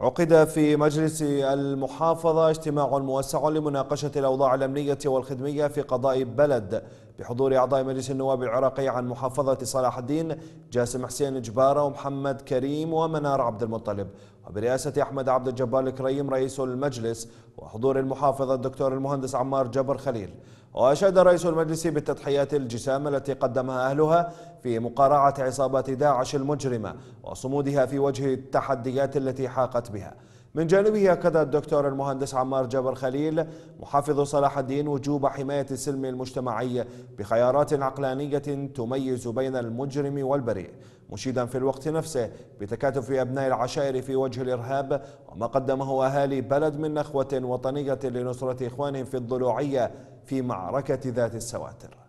عقد في مجلس المحافظة اجتماع موسع لمناقشة الأوضاع الأمنية والخدمية في قضاء بلد بحضور أعضاء مجلس النواب العراقي عن محافظة صلاح الدين جاسم حسين جبارة ومحمد كريم ومنار عبد المطلب وبرئاسة أحمد عبد الجبار الكريم رئيس المجلس وحضور المحافظ الدكتور المهندس عمار جبر خليل وأشاد رئيس المجلس بالتضحيات الجسام التي قدمها أهلها في مقارعة عصابات داعش المجرمة وصمودها في وجه التحديات التي حاقت بها من جانبه أكد الدكتور المهندس عمار جبر خليل محافظ صلاح الدين وجوب حماية السلم المجتمعي بخيارات عقلانية تميز بين المجرم والبريء مشيدا في الوقت نفسه بتكاتف أبناء العشائر في وجه الإرهاب وما قدمه أهالي بلد من نخوة وطنية لنصرة إخوانهم في الضلوعية في معركة ذات السواتر